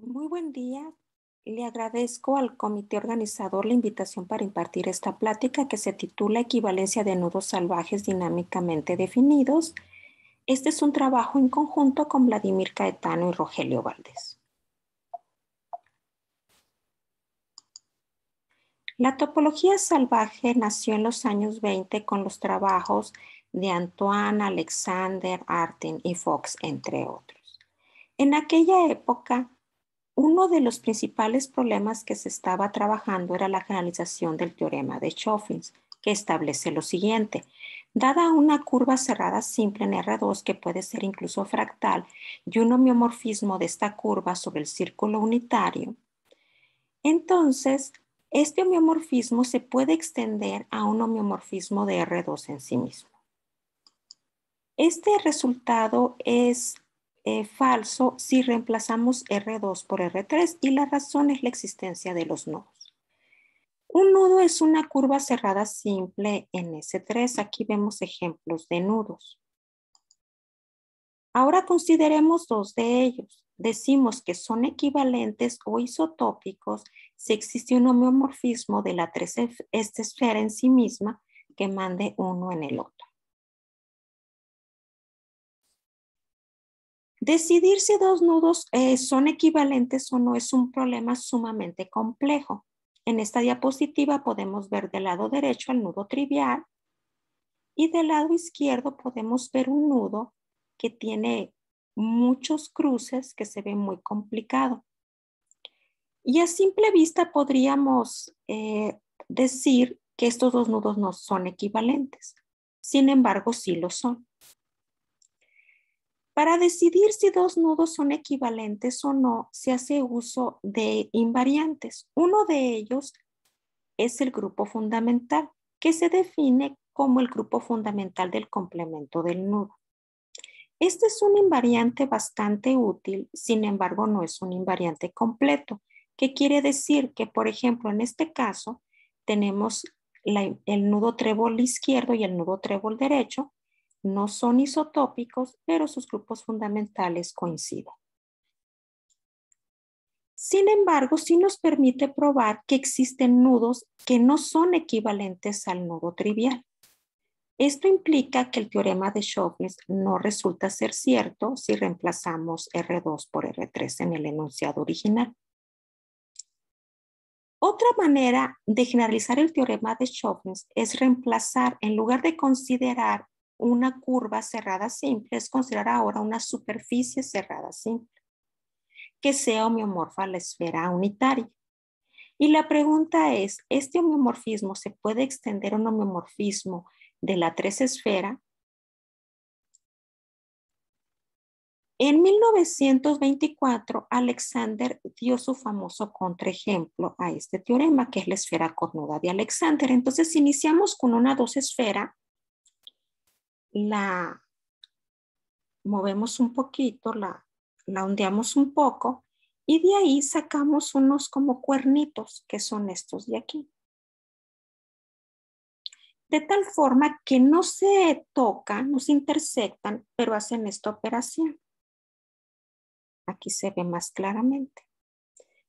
Muy buen día. Le agradezco al comité organizador la invitación para impartir esta plática que se titula Equivalencia de nudos salvajes dinámicamente definidos. Este es un trabajo en conjunto con Vladimir Caetano y Rogelio Valdés. La topología salvaje nació en los años 20 con los trabajos de Antoine, Alexander, Artin y Fox, entre otros. En aquella época, uno de los principales problemas que se estaba trabajando era la generalización del teorema de choffins que establece lo siguiente. Dada una curva cerrada simple en R2 que puede ser incluso fractal y un homeomorfismo de esta curva sobre el círculo unitario, entonces este homeomorfismo se puede extender a un homeomorfismo de R2 en sí mismo. Este resultado es eh, falso si reemplazamos R2 por R3 y la razón es la existencia de los nodos. Un nudo es una curva cerrada simple en S3. Aquí vemos ejemplos de nudos. Ahora consideremos dos de ellos. Decimos que son equivalentes o isotópicos si existe un homeomorfismo de la tres esfera en sí misma que mande uno en el otro. Decidir si dos nudos eh, son equivalentes o no es un problema sumamente complejo. En esta diapositiva podemos ver del lado derecho el nudo trivial y del lado izquierdo podemos ver un nudo que tiene muchos cruces que se ve muy complicado. Y a simple vista podríamos eh, decir que estos dos nudos no son equivalentes. Sin embargo, sí lo son. Para decidir si dos nudos son equivalentes o no, se hace uso de invariantes. Uno de ellos es el grupo fundamental, que se define como el grupo fundamental del complemento del nudo. Este es un invariante bastante útil, sin embargo no es un invariante completo, que quiere decir que, por ejemplo, en este caso tenemos el nudo trébol izquierdo y el nudo trébol derecho, no son isotópicos, pero sus grupos fundamentales coinciden. Sin embargo, sí nos permite probar que existen nudos que no son equivalentes al nudo trivial. Esto implica que el teorema de Schofield no resulta ser cierto si reemplazamos R2 por R3 en el enunciado original. Otra manera de generalizar el teorema de Schofield es reemplazar, en lugar de considerar una curva cerrada simple es considerar ahora una superficie cerrada simple que sea homeomorfa a la esfera unitaria. Y la pregunta es, ¿este homeomorfismo se puede extender a un homeomorfismo de la tres esfera? En 1924, Alexander dio su famoso contraejemplo a este teorema, que es la esfera cornuda de Alexander. Entonces, iniciamos con una dos esfera la movemos un poquito, la, la ondeamos un poco y de ahí sacamos unos como cuernitos que son estos de aquí. De tal forma que no se tocan, no se intersectan, pero hacen esta operación. Aquí se ve más claramente.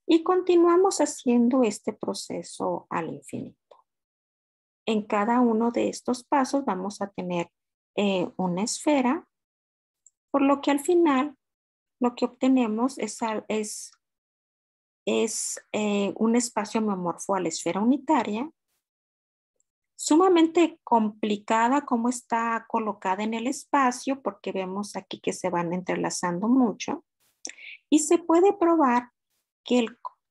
Y continuamos haciendo este proceso al infinito. En cada uno de estos pasos vamos a tener eh, una esfera, por lo que al final lo que obtenemos es, es, es eh, un espacio homomorfo a la esfera unitaria, sumamente complicada como está colocada en el espacio, porque vemos aquí que se van entrelazando mucho, y se puede probar que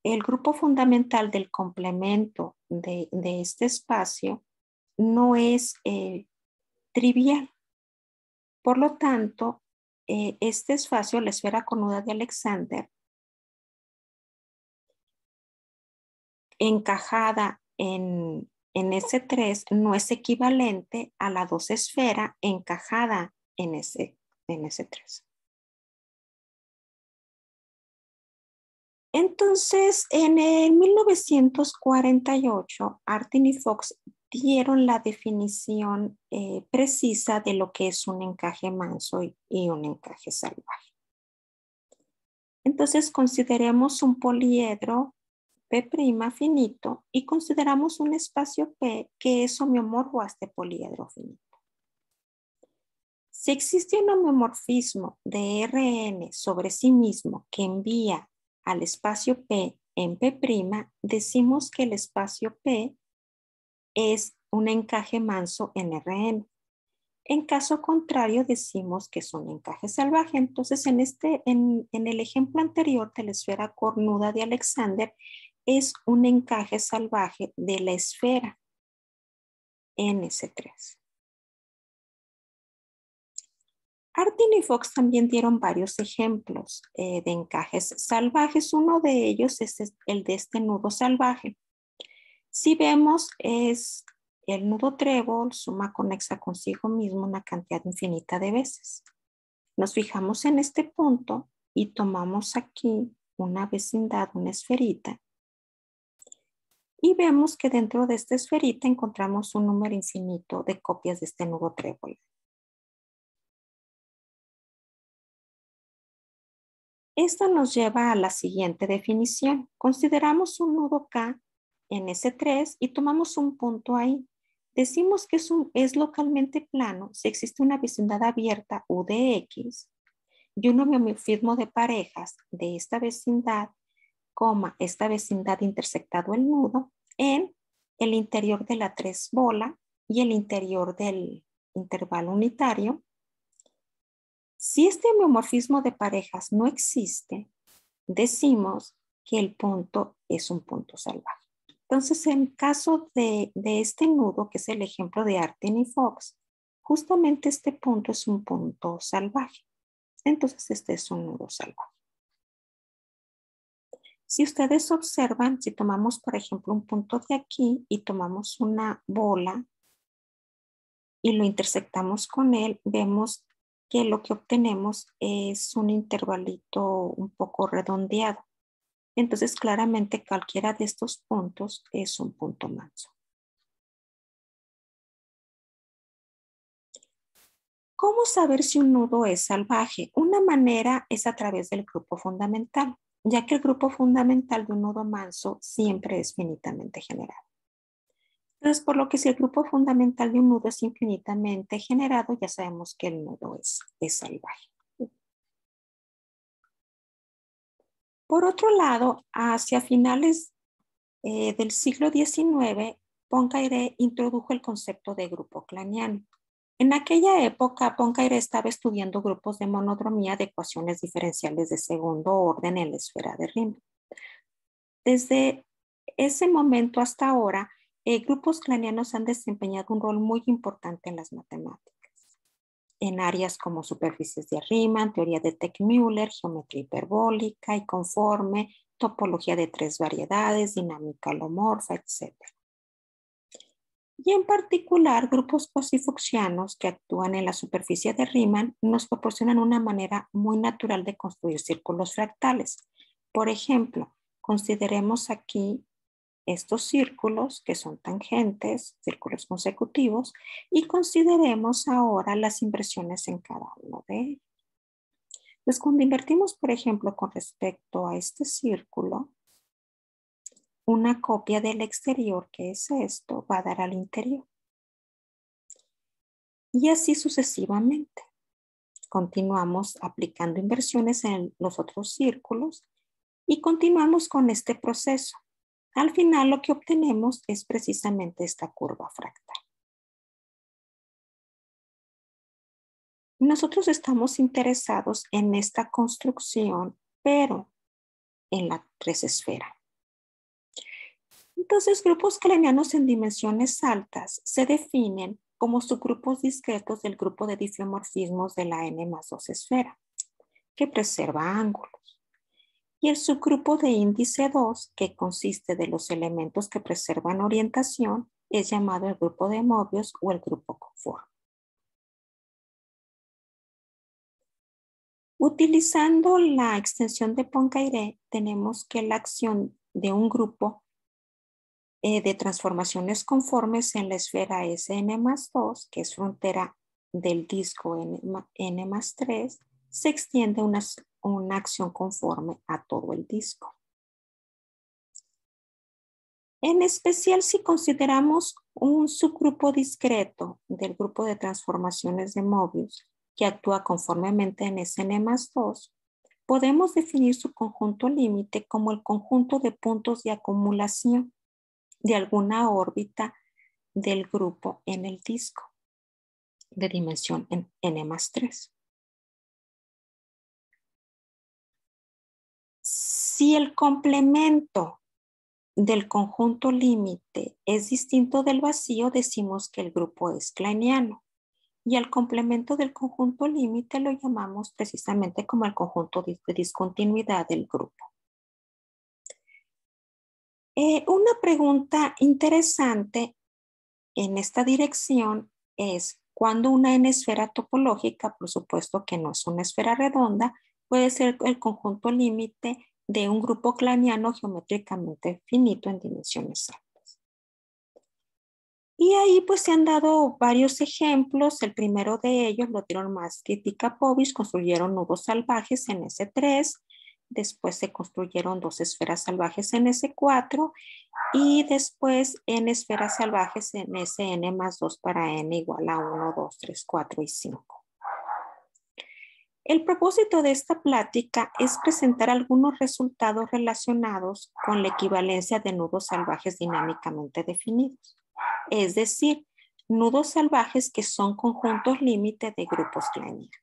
el, grupo fundamental del complemento de, este espacio no es eh, trivial. Por lo tanto, eh, este espacio, la esfera conuda de Alexander, encajada en, S3 no es equivalente a la dos esfera encajada en, S, 3 Entonces, en el 1948, Artin y Fox dieron la definición eh, precisa de lo que es un encaje manso y, un encaje salvaje. Entonces consideremos un poliedro P' finito y consideramos un espacio P que es homeomorfo a este poliedro finito. Si existe un homeomorfismo de Rn sobre sí mismo que envía al espacio P en P', decimos que el espacio P es un encaje manso en RN. En caso contrario, decimos que es un encaje salvaje. Entonces, en, este, en, el ejemplo anterior de la esfera cornuda de Alexander, es un encaje salvaje de la esfera NS3. Artin y Fox también dieron varios ejemplos eh, de encajes salvajes. Uno de ellos es el de este nudo salvaje. Si vemos, es el nudo trébol suma conexa consigo mismo una cantidad infinita de veces. Nos fijamos en este punto y tomamos aquí una vecindad, una esferita. Y vemos que dentro de esta esferita encontramos un número infinito de copias de este nudo trébol. Esto nos lleva a la siguiente definición. Consideramos un nudo K en s 3 y tomamos un punto ahí. Decimos que es, localmente plano si existe una vecindad abierta U de X y un homeomorfismo de parejas de esta vecindad, coma, esta vecindad intersectado el nudo en el interior de la tres bola y el interior del intervalo unitario. Si este homeomorfismo de parejas no existe, decimos que el punto es un punto salvaje. Entonces, en caso de, este nudo, que es el ejemplo de Artin y Fox, justamente este punto es un punto salvaje. Entonces, este es un nudo salvaje. Si ustedes observan, si tomamos, por ejemplo, un punto de aquí y tomamos una bola y lo intersectamos con él, vemos que lo que obtenemos es un intervalito un poco redondeado. Entonces, claramente cualquiera de estos puntos es un punto manso. ¿Cómo saber si un nudo es salvaje? Una manera es a través del grupo fundamental, ya que el grupo fundamental de un nudo manso siempre es finitamente generado. Entonces, por lo que si el grupo fundamental de un nudo es infinitamente generado, ya sabemos que el nudo es, es salvaje. Por otro lado, hacia finales eh, del siglo XIX, Poincaré introdujo el concepto de grupo claniano. En aquella época, Poincaré estaba estudiando grupos de monodromía de ecuaciones diferenciales de segundo orden en la esfera de Riemann. Desde ese momento hasta ahora, eh, grupos clanianos han desempeñado un rol muy importante en las matemáticas en áreas como superficies de Riemann, teoría de Tech müller geometría hiperbólica y conforme, topología de tres variedades, dinámica holomorfa, etc. Y en particular, grupos cosifuxianos que actúan en la superficie de Riemann nos proporcionan una manera muy natural de construir círculos fractales. Por ejemplo, consideremos aquí estos círculos que son tangentes, círculos consecutivos, y consideremos ahora las inversiones en cada uno de ellos. Entonces, cuando invertimos, por ejemplo, con respecto a este círculo, una copia del exterior, que es esto, va a dar al interior. Y así sucesivamente. Continuamos aplicando inversiones en los otros círculos y continuamos con este proceso al final lo que obtenemos es precisamente esta curva fractal. Nosotros estamos interesados en esta construcción, pero en la tres esfera. Entonces, grupos kleinianos en dimensiones altas se definen como subgrupos discretos del grupo de difeomorfismos de la N más 2 esfera, que preserva ángulos y el subgrupo de índice 2, que consiste de los elementos que preservan orientación, es llamado el grupo de movios o el grupo conforme. Utilizando la extensión de Poincaré, tenemos que la acción de un grupo eh, de transformaciones conformes en la esfera SN más 2, que es frontera del disco N, N más 3, se extiende una, acción conforme a todo el disco. En especial si consideramos un subgrupo discreto del grupo de transformaciones de Mobius que actúa conformemente en SN más 2, podemos definir su conjunto límite como el conjunto de puntos de acumulación de alguna órbita del grupo en el disco de dimensión N más 3. Si el complemento del conjunto límite es distinto del vacío, decimos que el grupo es kleiniano. Y el complemento del conjunto límite lo llamamos precisamente como el conjunto de discontinuidad del grupo. Eh, una pregunta interesante en esta dirección es cuando una n esfera topológica, por supuesto que no es una esfera redonda, puede ser el conjunto límite de un grupo claniano geométricamente finito en dimensiones altas. Y ahí pues se han dado varios ejemplos. El primero de ellos lo dieron más crítica Povis, construyeron nudos salvajes en S3, después se construyeron dos esferas salvajes en S4 y después n esferas salvajes en Sn más 2 para n igual a 1, 2, 3, 4 y 5. El propósito de esta plática es presentar algunos resultados relacionados con la equivalencia de nudos salvajes dinámicamente definidos, es decir, nudos salvajes que son conjuntos límite de grupos clánicos.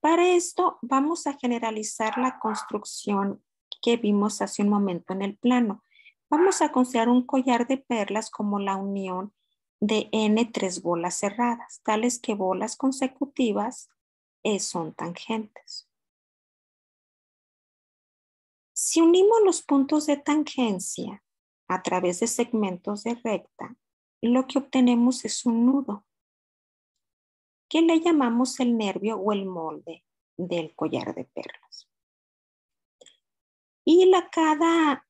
Para esto vamos a generalizar la construcción que vimos hace un momento en el plano. Vamos a considerar un collar de perlas como la unión de N tres bolas cerradas, tales que bolas consecutivas eh, son tangentes. Si unimos los puntos de tangencia a través de segmentos de recta, lo que obtenemos es un nudo, que le llamamos el nervio o el molde del collar de perlas. Y la cada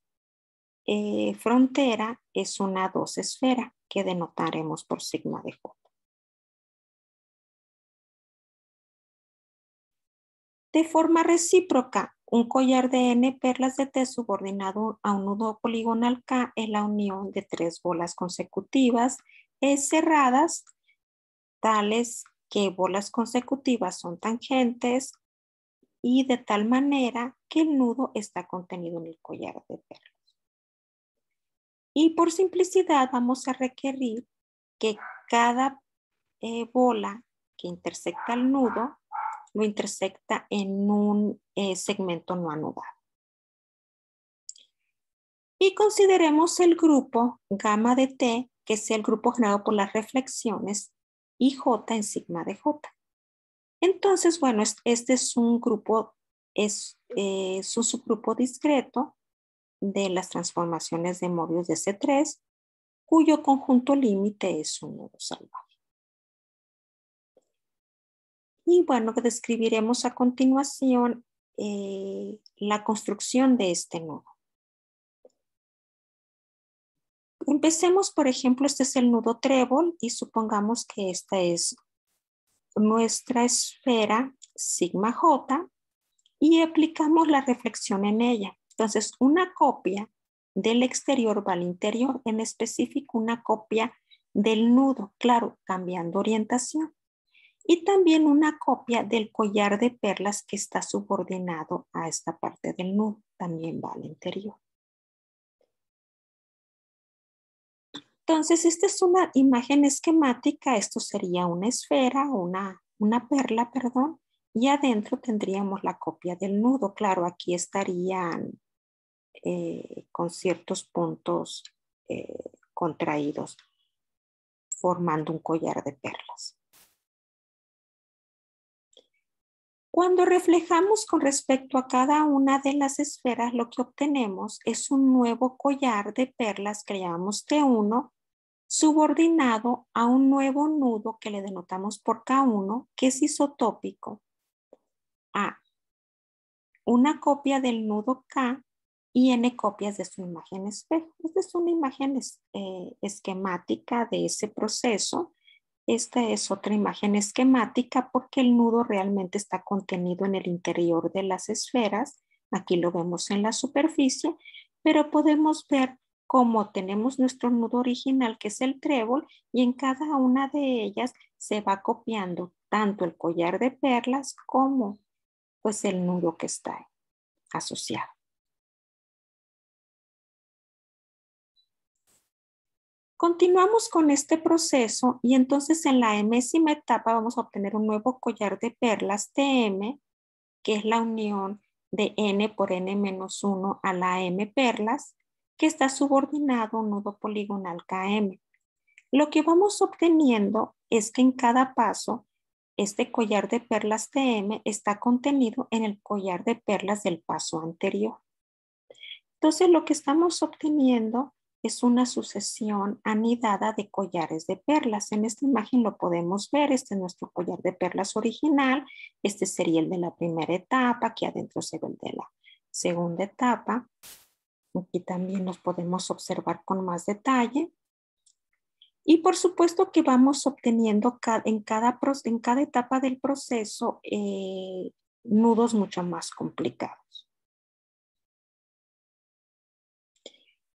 eh, frontera es una dos esfera que denotaremos por sigma de J. De forma recíproca, un collar de N perlas de T subordinado a un nudo poligonal K es la unión de tres bolas consecutivas es cerradas, tales que bolas consecutivas son tangentes y de tal manera que el nudo está contenido en el collar de perlas. Y por simplicidad vamos a requerir que cada eh, bola que intersecta el nudo lo intersecta en un eh, segmento no anudado. Y consideremos el grupo gamma de T, que es el grupo generado por las reflexiones, y J en sigma de J. Entonces, bueno, este es un grupo, es, eh, subgrupo discreto de las transformaciones de Mobius de C3, cuyo conjunto límite es un nudo salvaje. Y bueno, describiremos a continuación eh, la construcción de este nudo. Empecemos, por ejemplo, este es el nudo trébol y supongamos que esta es nuestra esfera sigma j y aplicamos la reflexión en ella. Entonces, una copia del exterior va al interior, en específico una copia del nudo, claro, cambiando orientación y también una copia del collar de perlas que está subordinado a esta parte del nudo, también va al interior. Entonces, esta es una imagen esquemática, esto sería una esfera, una, perla, perdón, y adentro tendríamos la copia del nudo. Claro, aquí estarían eh, con ciertos puntos eh, contraídos, formando un collar de perlas. Cuando reflejamos con respecto a cada una de las esferas, lo que obtenemos es un nuevo collar de perlas que llamamos T1, subordinado a un nuevo nudo que le denotamos por K1, que es isotópico a una copia del nudo K y n copias de su imagen espejo. Esta es una imagen eh, esquemática de ese proceso esta es otra imagen esquemática porque el nudo realmente está contenido en el interior de las esferas. Aquí lo vemos en la superficie, pero podemos ver cómo tenemos nuestro nudo original que es el trébol y en cada una de ellas se va copiando tanto el collar de perlas como pues el nudo que está asociado. Continuamos con este proceso y entonces en la emésima etapa vamos a obtener un nuevo collar de perlas TM, que es la unión de n por n menos 1 a la m perlas, que está subordinado a un nudo poligonal KM. Lo que vamos obteniendo es que en cada paso, este collar de perlas TM está contenido en el collar de perlas del paso anterior. Entonces lo que estamos obteniendo es una sucesión anidada de collares de perlas. En esta imagen lo podemos ver, este es nuestro collar de perlas original, este sería el de la primera etapa, aquí adentro se ve el de la segunda etapa. Aquí también nos podemos observar con más detalle. Y por supuesto que vamos obteniendo en cada, en cada etapa del proceso eh, nudos mucho más complicados.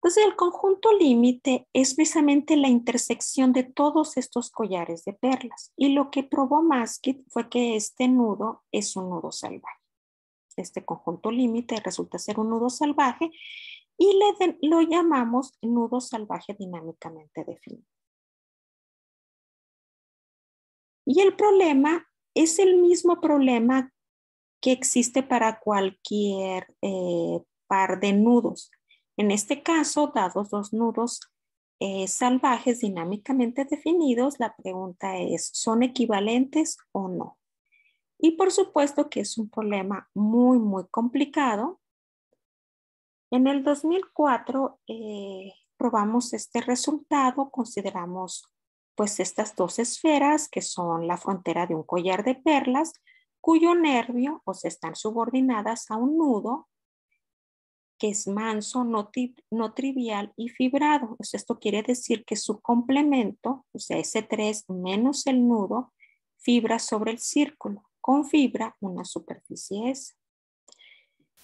Entonces, el conjunto límite es precisamente la intersección de todos estos collares de perlas. Y lo que probó Maskit fue que este nudo es un nudo salvaje. Este conjunto límite resulta ser un nudo salvaje y lo llamamos nudo salvaje dinámicamente definido. Y el problema es el mismo problema que existe para cualquier eh, par de nudos. En este caso, dados dos nudos eh, salvajes dinámicamente definidos, la pregunta es, ¿son equivalentes o no? Y por supuesto que es un problema muy, muy complicado. En el 2004 eh, probamos este resultado, consideramos pues estas dos esferas que son la frontera de un collar de perlas cuyo nervio o están subordinadas a un nudo que es manso, no, trivial y fibrado. esto quiere decir que su complemento, o sea, ese 3 menos el nudo, fibra sobre el círculo. Con fibra, una superficie S.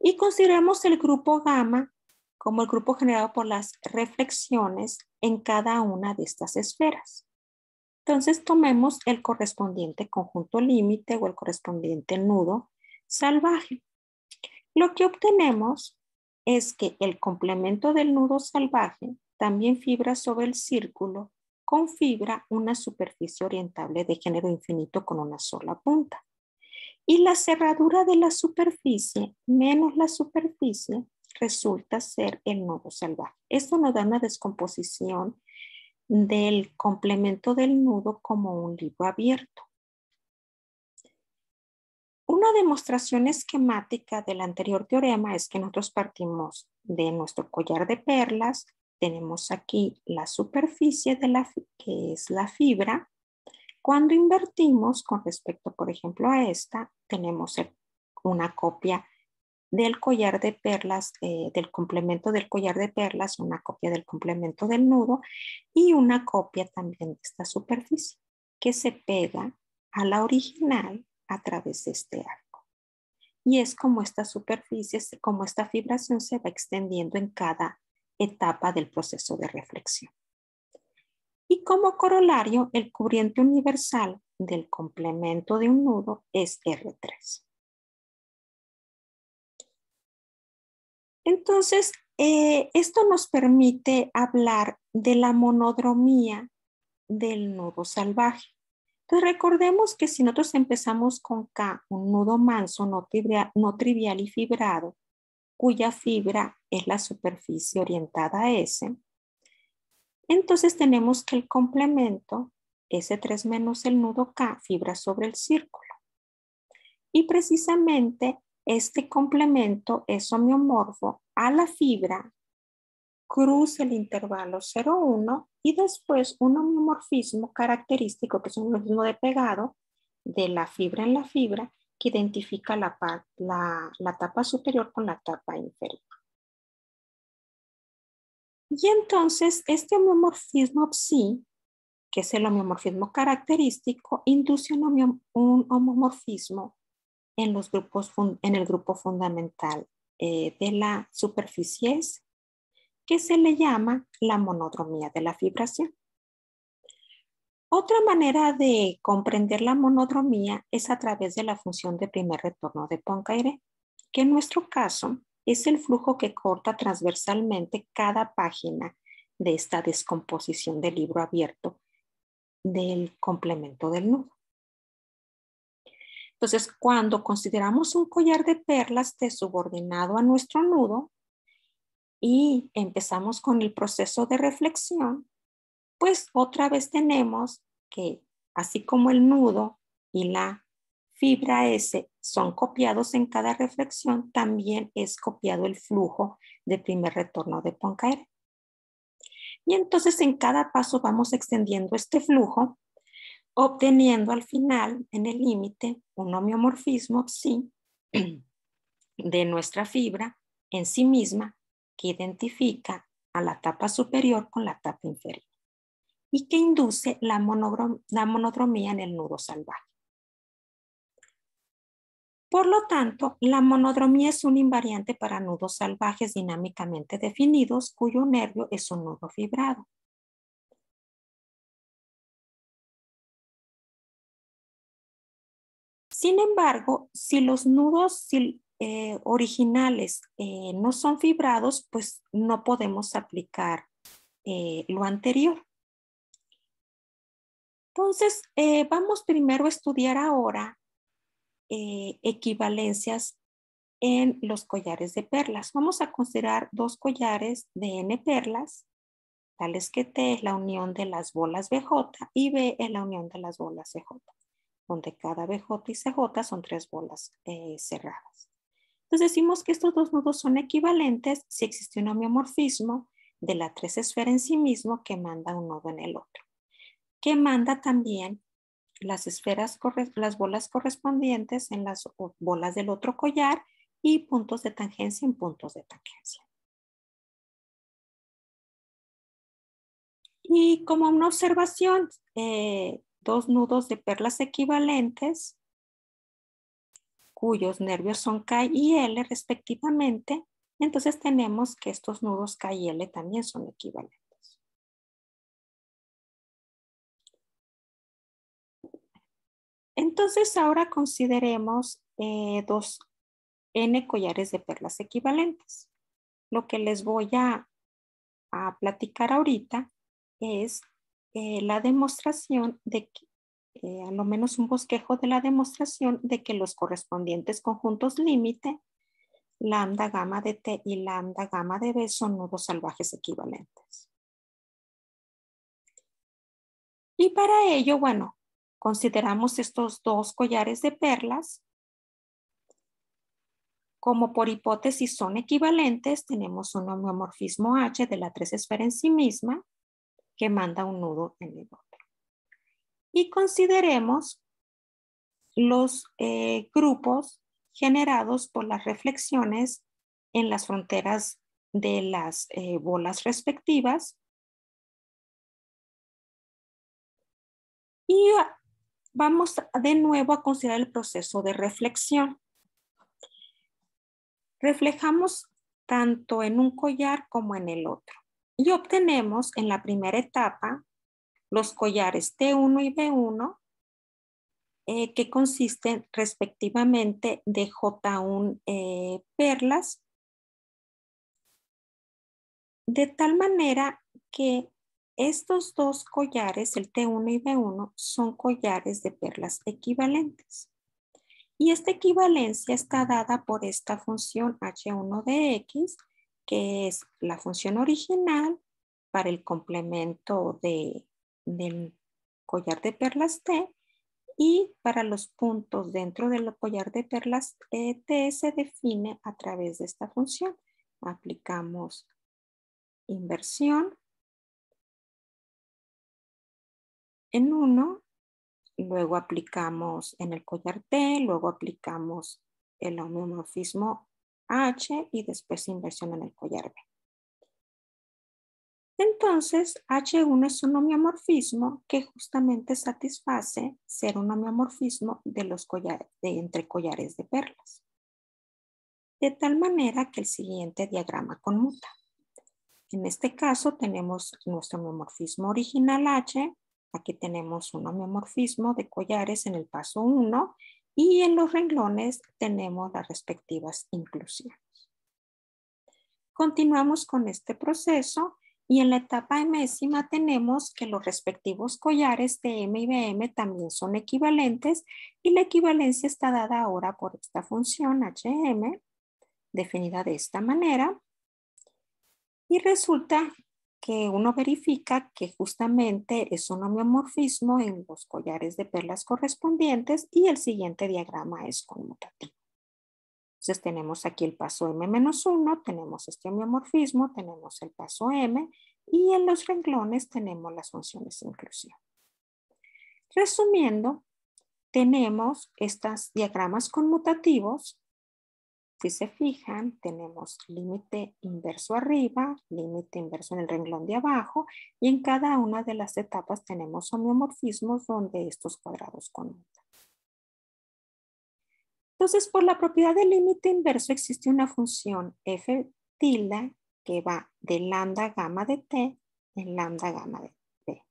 Y consideramos el grupo gamma como el grupo generado por las reflexiones en cada una de estas esferas. Entonces tomemos el correspondiente conjunto límite o el correspondiente nudo salvaje. Lo que obtenemos es que el complemento del nudo salvaje también fibra sobre el círculo con fibra una superficie orientable de género infinito con una sola punta. Y la cerradura de la superficie menos la superficie resulta ser el nudo salvaje. Esto nos da una descomposición del complemento del nudo como un libro abierto. Una demostración esquemática del anterior teorema es que nosotros partimos de nuestro collar de perlas, tenemos aquí la superficie de la, que es la fibra. Cuando invertimos con respecto, por ejemplo, a esta, tenemos una copia del collar de perlas, eh, del complemento del collar de perlas, una copia del complemento del nudo y una copia también de esta superficie que se pega a la original a través de este arco. Y es como esta superficie, como esta fibración se va extendiendo en cada etapa del proceso de reflexión. Y como corolario, el cubriente universal del complemento de un nudo es R3. Entonces, eh, esto nos permite hablar de la monodromía del nudo salvaje. Pues, recordemos que si nosotros empezamos con K, un nudo manso, no, no trivial y fibrado, cuya fibra es la superficie orientada a S, entonces tenemos que el complemento S3 menos el nudo K, fibra sobre el círculo. Y precisamente este complemento es homeomorfo a la fibra cruza el intervalo 0,1 y después un homomorfismo característico, que es un homomorfismo de pegado de la fibra en la fibra, que identifica la, tapa superior con la tapa inferior. Y entonces este homomorfismo psi, que es el homomorfismo característico, induce un, homomorfismo en, en el grupo fundamental eh, de la superficie S que se le llama la monodromía de la fibración. Otra manera de comprender la monodromía es a través de la función de primer retorno de Poincaré, que en nuestro caso es el flujo que corta transversalmente cada página de esta descomposición del libro abierto del complemento del nudo. Entonces, cuando consideramos un collar de perlas de subordinado a nuestro nudo, y empezamos con el proceso de reflexión, pues otra vez tenemos que, así como el nudo y la fibra S son copiados en cada reflexión, también es copiado el flujo de primer retorno de Poincaré. Y entonces en cada paso vamos extendiendo este flujo, obteniendo al final, en el límite, un homeomorfismo de nuestra fibra en sí misma que identifica a la tapa superior con la tapa inferior y que induce la, monodromía en el nudo salvaje. Por lo tanto, la monodromía es un invariante para nudos salvajes dinámicamente definidos cuyo nervio es un nudo fibrado. Sin embargo, si los nudos, eh, originales eh, no son fibrados, pues no podemos aplicar eh, lo anterior. Entonces, vamos primero a estudiar ahora equivalencias en los collares de perlas. Vamos a considerar dos collares de N perlas, tales que T es la unión de las bolas BJ y B es la unión de las bolas CJ, donde cada BJ y CJ son tres bolas cerradas. Entonces decimos que estos dos nudos son equivalentes si existe un homeomorfismo de la tres esfera en sí mismo que manda un nodo en el otro, que manda también las esferas, las bolas correspondientes en las bolas del otro collar y puntos de tangencia en puntos de tangencia. Y como una observación, eh, dos nudos de perlas equivalentes cuyos nervios son K y L respectivamente, entonces tenemos que estos nudos K y L también son equivalentes. Entonces ahora consideremos eh, dos n collares de perlas equivalentes. Lo que les voy a, platicar ahorita es eh, la demostración de que eh, a lo menos un bosquejo de la demostración de que los correspondientes conjuntos límite, lambda gamma de t y lambda gamma de b son nudos salvajes equivalentes. Y para ello, bueno, consideramos estos dos collares de perlas como por hipótesis son equivalentes, tenemos un homeomorfismo H de la tres esfera en sí misma que manda un nudo en el otro y consideremos los eh, grupos generados por las reflexiones en las fronteras de las eh, bolas respectivas. Y ah, vamos de nuevo a considerar el proceso de reflexión. Reflejamos tanto en un collar como en el otro y obtenemos en la primera etapa los collares T1 y B1, eh, que consisten respectivamente de J1 eh, perlas, de tal manera que estos dos collares, el T1 y B1, son collares de perlas equivalentes. Y esta equivalencia está dada por esta función H1 de X, que es la función original para el complemento de del collar de perlas T y para los puntos dentro del collar de perlas e, T se define a través de esta función. Aplicamos inversión en 1, luego aplicamos en el collar T, luego aplicamos el homomorfismo H y después inversión en el collar B. Entonces, H1 es un homeomorfismo que justamente satisface ser un homeomorfismo de los de entre collares de perlas. De tal manera que el siguiente diagrama conmuta. En este caso tenemos nuestro homeomorfismo original H, aquí tenemos un homeomorfismo de collares en el paso 1 y en los renglones tenemos las respectivas inclusiones. Continuamos con este proceso y en la etapa mésima tenemos que los respectivos collares de M y BM también son equivalentes y la equivalencia está dada ahora por esta función HM, definida de esta manera. Y resulta que uno verifica que justamente es un homeomorfismo en los collares de perlas correspondientes y el siguiente diagrama es conmutativo. Entonces tenemos aquí el paso M-1, tenemos este homeomorfismo, tenemos el paso M y en los renglones tenemos las funciones de inclusión. Resumiendo, tenemos estos diagramas conmutativos. Si se fijan, tenemos límite inverso arriba, límite inverso en el renglón de abajo y en cada una de las etapas tenemos homeomorfismos donde estos cuadrados conmutan. Entonces, por la propiedad del límite inverso existe una función f tilde que va de lambda gamma de t en lambda gamma de t.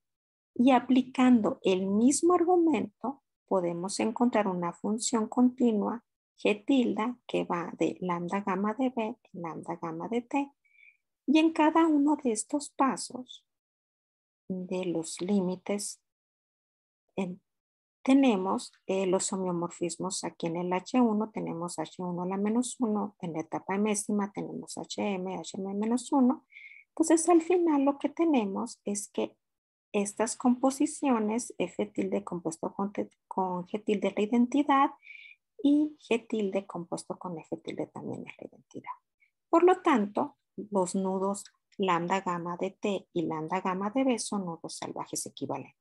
Y aplicando el mismo argumento, podemos encontrar una función continua g tilde que va de lambda gamma de b en lambda gamma de t. Y en cada uno de estos pasos de los límites en tenemos eh, los homeomorfismos aquí en el H1, tenemos H1 a la menos 1, en la etapa emésima tenemos HM, HM menos 1. Entonces al final lo que tenemos es que estas composiciones, F tilde compuesto con, con G tilde es la identidad y G tilde compuesto con F tilde también es la identidad. Por lo tanto, los nudos lambda gamma de T y lambda gamma de B son nudos salvajes equivalentes.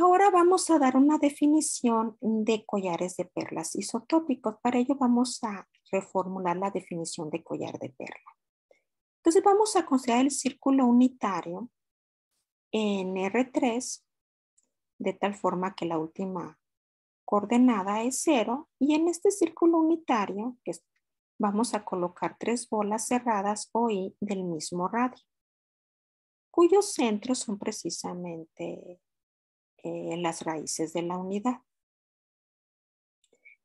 Ahora vamos a dar una definición de collares de perlas isotópicos. Para ello vamos a reformular la definición de collar de perla. Entonces vamos a considerar el círculo unitario en R3 de tal forma que la última coordenada es cero. y en este círculo unitario vamos a colocar tres bolas cerradas o del mismo radio cuyos centros son precisamente eh, las raíces de la unidad.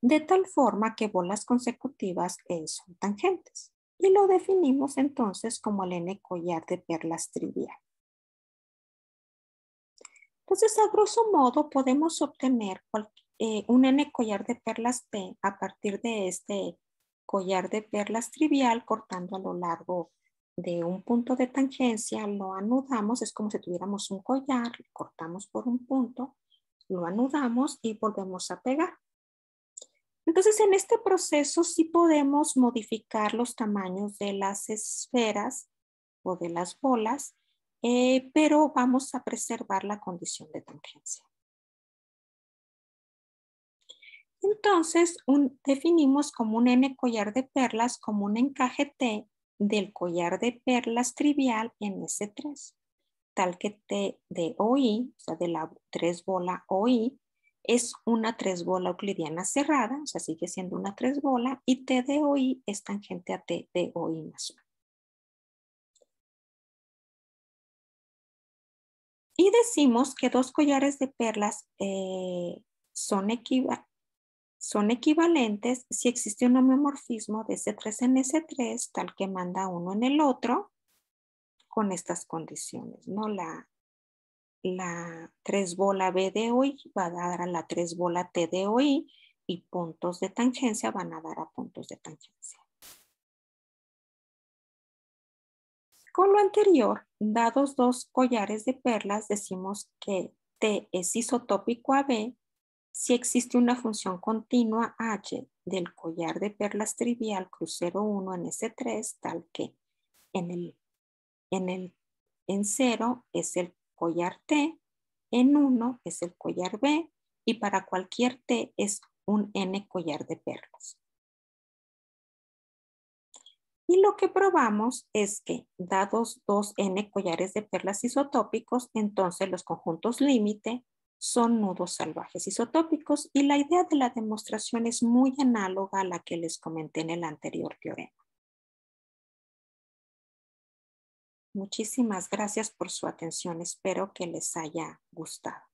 De tal forma que bolas consecutivas son tangentes. Y lo definimos entonces como el n collar de perlas trivial. Entonces, a grosso modo, podemos obtener eh, un n collar de perlas P a partir de este collar de perlas trivial cortando a lo largo de un punto de tangencia, lo anudamos, es como si tuviéramos un collar, cortamos por un punto, lo anudamos y volvemos a pegar. Entonces, en este proceso sí podemos modificar los tamaños de las esferas o de las bolas, eh, pero vamos a preservar la condición de tangencia. Entonces, definimos como un N collar de perlas, como un encaje T del collar de perlas trivial en s 3 tal que T de OI, o sea, de la tres bola OI, es una tres bola euclidiana cerrada, o sea, sigue siendo una tres bola, y T de OI es tangente a T de OI más Y decimos que dos collares de perlas eh, son, equivalentes, son equivalentes si existe un homeomorfismo de S3 en S3, tal que manda uno en el otro, con estas condiciones, ¿no? La, la 3 bola B de hoy va a dar a la 3 bola T de hoy y puntos de tangencia van a dar a puntos de tangencia. Con lo anterior, dados dos collares de perlas, decimos que T es isotópico a B si existe una función continua h del collar de perlas trivial crucero 1 en S3 tal que en el en el en 0 es el collar T, en 1 es el collar B y para cualquier T es un N collar de perlas. Y lo que probamos es que, dados dos n collares de perlas isotópicos, entonces los conjuntos límite son nudos salvajes isotópicos y la idea de la demostración es muy análoga a la que les comenté en el anterior teorema. Muchísimas gracias por su atención. Espero que les haya gustado.